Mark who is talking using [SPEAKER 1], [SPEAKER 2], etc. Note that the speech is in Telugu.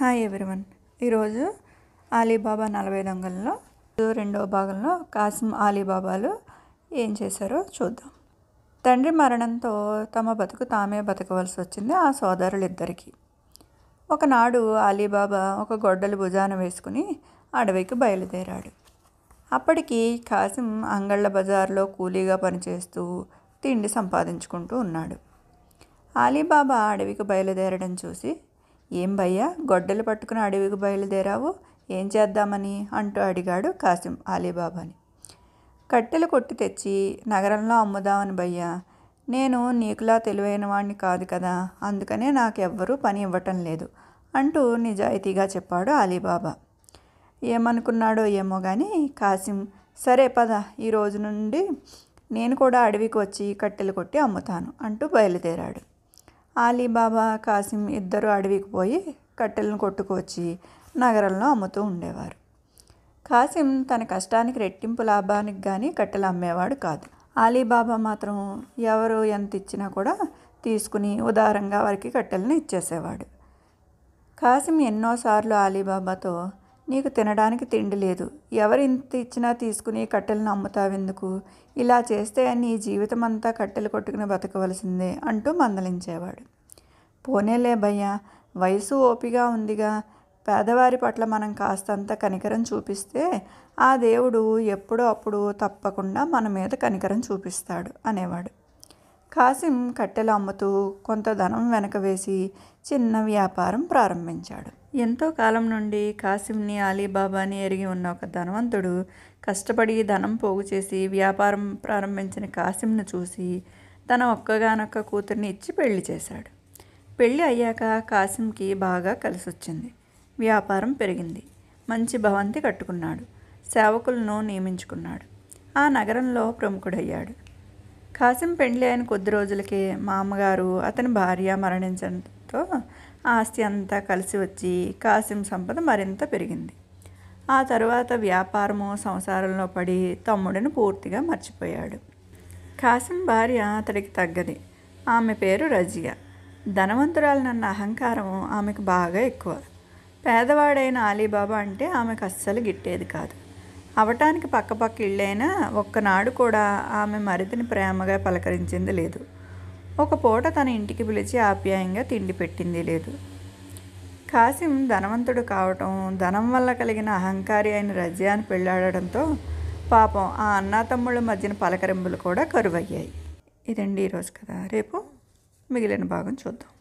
[SPEAKER 1] హాయ్ ఎవ్రీవన్ ఈరోజు ఆలీబాబా నలభై దొంగల్లో రెండవ భాగంలో కాసిం ఆలీబాబాలు ఏం చేశారో చూద్దాం తండ్రి మరణంతో తమ బతుకు తామే బతకవలసి వచ్చింది ఆ సోదరులిద్దరికీ ఒకనాడు ఆలీబాబా ఒక గొడ్డలు భుజాన వేసుకుని అడవికి బయలుదేరాడు అప్పటికి కాసిం అంగళ్ళ బజార్లో కూలీగా పనిచేస్తూ తిండి సంపాదించుకుంటూ ఉన్నాడు ఆలీబాబా అడవికి బయలుదేరడం చూసి ఏం భయ్యా గొడ్డలు పట్టుకుని అడవికి బయలుదేరావు ఏం చేద్దామని అంటూ అడిగాడు కాసిం అలీబాబాని కట్టెలు కొట్టి తెచ్చి నగరంలో అమ్ముదామని భయ్యా నేను నీకులా తెలివైన వాడిని కాదు కదా అందుకనే నాకెవ్వరూ పని ఇవ్వటం లేదు అంటూ నిజాయితీగా చెప్పాడు అలీబాబా ఏమనుకున్నాడో ఏమో కానీ కాసిం సరే పద ఈరోజు నుండి నేను కూడా అడవికి వచ్చి కట్టెలు కొట్టి అమ్ముతాను అంటూ బయలుదేరాడు ఆలీబాబా కాసిం ఇద్దరు అడవికి పోయి కట్టెలను కొట్టుకొచ్చి నగరంలో అమ్ముతూ ఉండేవారు కాసిం తన కష్టానికి రెట్టింపు లాభానికి కానీ కట్టెలు అమ్మేవాడు కాదు ఆలీబాబా మాత్రం ఎవరు ఎంత ఇచ్చినా కూడా తీసుకుని ఉదారంగా వారికి కట్టెలను ఇచ్చేసేవాడు కాసిం ఎన్నోసార్లు ఆలీబాబాతో నీకు తినడానికి తిండి లేదు ఎవరు ఇంత ఇచ్చినా తీసుకుని కట్టెలను అమ్ముతావెందుకు ఇలా చేస్తే నీ జీవితం అంతా కట్టెలు కొట్టుకుని బతకవలసిందే అంటూ మందలించేవాడు పోనేలే భయ్య వయసు ఓపిగా ఉందిగా పేదవారి పట్ల మనం కాస్తంత కనికరం చూపిస్తే ఆ దేవుడు ఎప్పుడో అప్పుడు తప్పకుండా మన మీద కనికరం చూపిస్తాడు అనేవాడు కాసిం కట్టెలు అమ్ముతూ కొంత ధనం వెనక వేసి చిన్న వ్యాపారం ప్రారంభించాడు ఎంతో కాలం నుండి కాసింని అలీబాబాని ఎరిగి ఉన్న ఒక ధనవంతుడు కష్టపడి ధనం పోగు చేసి వ్యాపారం ప్రారంభించిన కాసింను చూసి తన ఒక్కగానొక్క కూతుర్ని ఇచ్చి పెళ్లి చేశాడు పెళ్ళి అయ్యాక కాసింకి బాగా కలిసొచ్చింది వ్యాపారం పెరిగింది మంచి భవంతి కట్టుకున్నాడు సేవకులను నియమించుకున్నాడు ఆ నగరంలో ప్రముఖుడయ్యాడు కాసిం పెండ్లి అయిన కొద్ది రోజులకే మా అమ్మగారు అతని భార్య మరణించ తో ఆస్తి అంతా కలిసి వచ్చి కాసిం సంపద మరింత పెరిగింది ఆ తరువాత వ్యాపారము సంసారంలో పడి తమ్ముడిని పూర్తిగా మర్చిపోయాడు కాసిం భార్య అతడికి తగ్గది ఆమె పేరు రజియా ధనవంతురాలనన్న అహంకారం ఆమెకు బాగా ఎక్కువ పేదవాడైన అలీబాబా అంటే ఆమెకు అస్సలు గిట్టేది కాదు అవటానికి పక్కపక్క ఇళ్ళైనా ఒక్కనాడు కూడా ఆమె మరిదిని ప్రేమగా పలకరించింది లేదు ఒక పూట తన ఇంటికి పిలిచి ఆప్యాయంగా తిండి పెట్టింది లేదు కాసిం ధనవంతుడు కావటం ధనం వల్ల కలిగిన అహంకారి అయిన రజ్యాన్ని పెళ్ళాడటంతో పాపం ఆ అన్నాతమ్ముళ్ళ మధ్యన పలకరింపులు కూడా కరువయ్యాయి ఇదండి ఈరోజు కదా రేపు మిగిలిన భాగం చూద్దాం